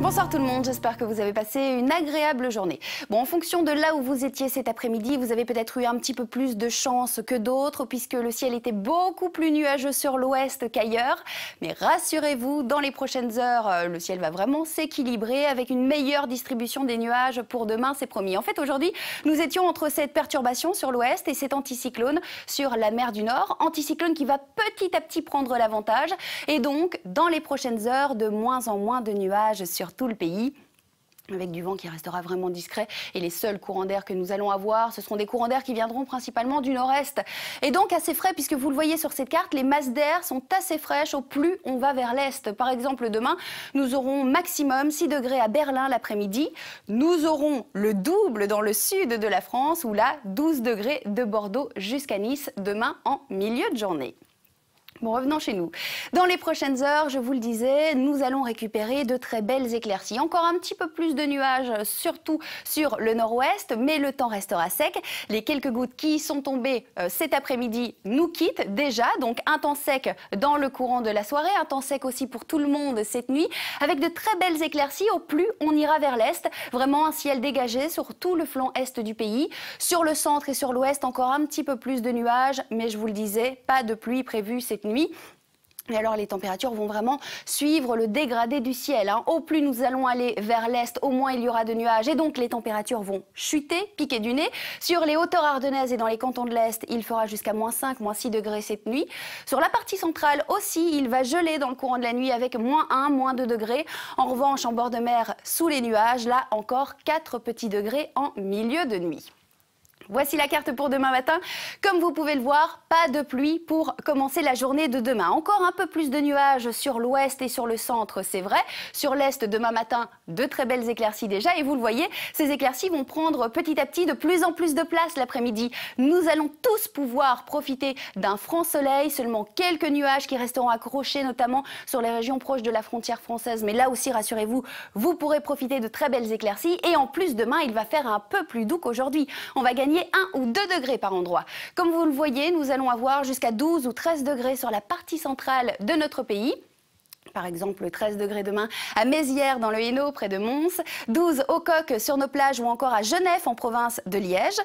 Bonsoir tout le monde, j'espère que vous avez passé une agréable journée. Bon, en fonction de là où vous étiez cet après-midi, vous avez peut-être eu un petit peu plus de chance que d'autres puisque le ciel était beaucoup plus nuageux sur l'ouest qu'ailleurs. Mais rassurez-vous, dans les prochaines heures, euh, le ciel va vraiment s'équilibrer avec une meilleure distribution des nuages pour demain, c'est promis. En fait, aujourd'hui, nous étions entre cette perturbation sur l'ouest et cet anticyclone sur la mer du Nord, anticyclone qui va petit à petit prendre l'avantage et donc dans les prochaines heures, de moins en moins de nuages sur tout le pays avec du vent qui restera vraiment discret. Et les seuls courants d'air que nous allons avoir, ce seront des courants d'air qui viendront principalement du nord-est. Et donc assez frais, puisque vous le voyez sur cette carte, les masses d'air sont assez fraîches au plus on va vers l'est. Par exemple, demain, nous aurons maximum 6 degrés à Berlin l'après-midi. Nous aurons le double dans le sud de la France, où là, 12 degrés de Bordeaux jusqu'à Nice demain en milieu de journée. Bon, revenons chez nous. Dans les prochaines heures, je vous le disais, nous allons récupérer de très belles éclaircies. Encore un petit peu plus de nuages, surtout sur le nord-ouest, mais le temps restera sec. Les quelques gouttes qui sont tombées euh, cet après-midi nous quittent déjà. Donc, un temps sec dans le courant de la soirée, un temps sec aussi pour tout le monde cette nuit, avec de très belles éclaircies. Au plus, on ira vers l'est. Vraiment un ciel dégagé sur tout le flanc est du pays. Sur le centre et sur l'ouest, encore un petit peu plus de nuages, mais je vous le disais, pas de pluie prévue cette nuit nuit. Et alors les températures vont vraiment suivre le dégradé du ciel. Hein. Au plus nous allons aller vers l'est, au moins il y aura de nuages et donc les températures vont chuter, piquer du nez. Sur les hauteurs ardennaises et dans les cantons de l'est, il fera jusqu'à moins 5, moins 6 degrés cette nuit. Sur la partie centrale aussi, il va geler dans le courant de la nuit avec moins 1, moins 2 degrés. En revanche, en bord de mer, sous les nuages, là encore 4 petits degrés en milieu de nuit. Voici la carte pour demain matin. Comme vous pouvez le voir, pas de pluie pour commencer la journée de demain. Encore un peu plus de nuages sur l'ouest et sur le centre, c'est vrai. Sur l'est, demain matin, de très belles éclaircies déjà. Et vous le voyez, ces éclaircies vont prendre petit à petit de plus en plus de place l'après-midi. Nous allons tous pouvoir profiter d'un franc soleil, seulement quelques nuages qui resteront accrochés, notamment sur les régions proches de la frontière française. Mais là aussi, rassurez-vous, vous pourrez profiter de très belles éclaircies. Et en plus, demain, il va faire un peu plus doux qu'aujourd'hui. On va gagner un 1 ou 2 degrés par endroit. Comme vous le voyez, nous allons avoir jusqu'à 12 ou 13 degrés sur la partie centrale de notre pays. Par exemple, 13 degrés demain à Mézières dans le Hainaut près de Mons, 12 au Coq sur nos plages ou encore à Genève en province de Liège,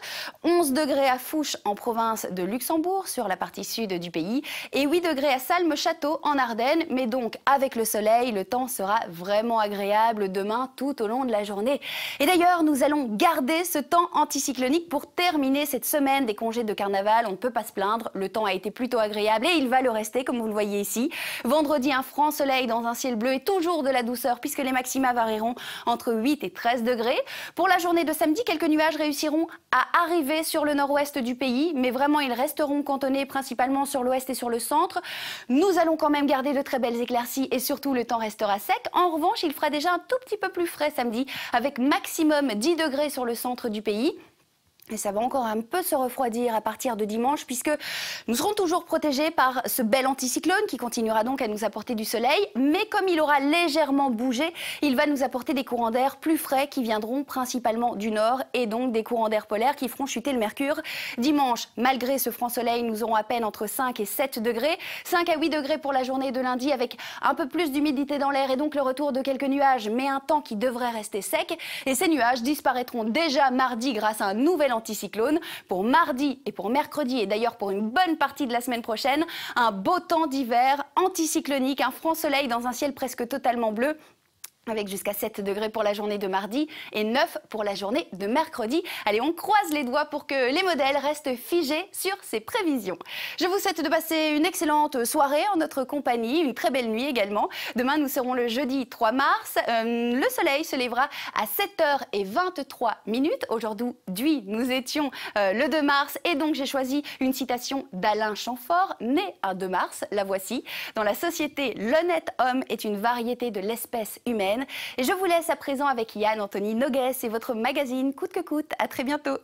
11 degrés à Fouches en province de Luxembourg sur la partie sud du pays et 8 degrés à salme château en Ardennes. Mais donc avec le soleil, le temps sera vraiment agréable demain tout au long de la journée. Et d'ailleurs, nous allons garder ce temps anticyclonique pour terminer cette semaine des congés de carnaval. On ne peut pas se plaindre, le temps a été plutôt agréable et il va le rester comme vous le voyez ici. Vendredi, un franc soleil dans un ciel bleu et toujours de la douceur puisque les maxima varieront entre 8 et 13 degrés. Pour la journée de samedi, quelques nuages réussiront à arriver sur le nord-ouest du pays, mais vraiment ils resteront cantonnés principalement sur l'ouest et sur le centre. Nous allons quand même garder de très belles éclaircies et surtout le temps restera sec. En revanche, il fera déjà un tout petit peu plus frais samedi avec maximum 10 degrés sur le centre du pays. Et ça va encore un peu se refroidir à partir de dimanche, puisque nous serons toujours protégés par ce bel anticyclone qui continuera donc à nous apporter du soleil. Mais comme il aura légèrement bougé, il va nous apporter des courants d'air plus frais qui viendront principalement du nord et donc des courants d'air polaires qui feront chuter le mercure. Dimanche, malgré ce franc soleil, nous aurons à peine entre 5 et 7 degrés. 5 à 8 degrés pour la journée de lundi avec un peu plus d'humidité dans l'air et donc le retour de quelques nuages, mais un temps qui devrait rester sec. Et ces nuages disparaîtront déjà mardi grâce à un nouvel anticyclone pour mardi et pour mercredi et d'ailleurs pour une bonne partie de la semaine prochaine. Un beau temps d'hiver anticyclonique, un franc soleil dans un ciel presque totalement bleu avec jusqu'à 7 degrés pour la journée de mardi et 9 pour la journée de mercredi. Allez, on croise les doigts pour que les modèles restent figés sur ces prévisions. Je vous souhaite de passer une excellente soirée en notre compagnie, une très belle nuit également. Demain, nous serons le jeudi 3 mars. Euh, le soleil se lèvera à 7h23 minutes. Aujourd'hui, nous étions euh, le 2 mars et donc j'ai choisi une citation d'Alain Chamfort, né un 2 mars. La voici. Dans la société, l'honnête homme est une variété de l'espèce humaine et je vous laisse à présent avec Yann Anthony Nogues et votre magazine Coûte que coûte. À très bientôt.